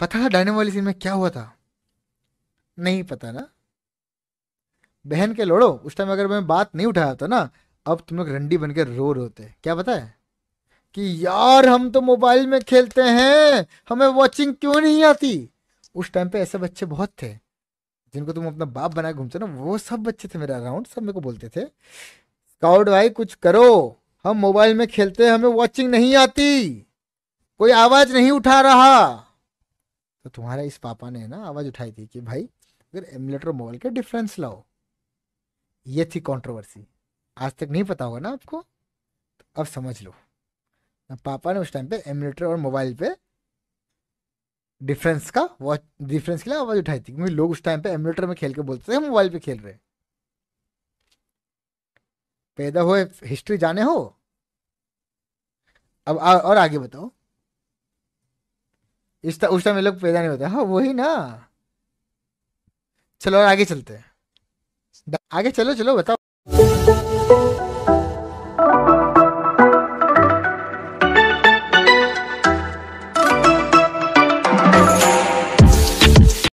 पता है डायनो वाली सीन में क्या हुआ था नहीं पता ना बहन के लोड़ो उस टाइम अगर मैं बात नहीं उठाया होता तो ना अब तुम लोग रंडी बनकर रो रोते क्या पता है कि यार हम तो मोबाइल में खेलते हैं हमें वॉचिंग क्यों नहीं आती उस टाइम पे ऐसे बच्चे बहुत थे जिनको तुम अपना बाप बना घूमते ना वो सब बच्चे थे मेरे अराउंड सब मेरे को बोलते थे स्काउट भाई कुछ करो हम मोबाइल में खेलते हैं हमें वॉचिंग नहीं आती कोई आवाज नहीं उठा रहा तो तुम्हारे इस पापा ने ना आवाज़ उठाई थी कि भाई अगर एमुलेटर मोबाइल का डिफरेंस लाओ ये थी कंट्रोवर्सी आज तक नहीं पता होगा ना आपको तो अब समझ लो पापा ने उस टाइम पे एमुलेटर और मोबाइल पे डिफरेंस का वॉच डिफरेंस के लिए आवाज़ उठाई थी क्योंकि लोग उस टाइम पे एमुलेटर में खेल के बोलते थे मोबाइल पे खेल रहे पैदा हुए हिस्ट्री जाने हो अब आ, और आगे बताओ इस उस टाइम ये लोग पैदा नहीं होते हाँ वही ना चलो और आगे चलते हैं आगे चलो चलो बताओ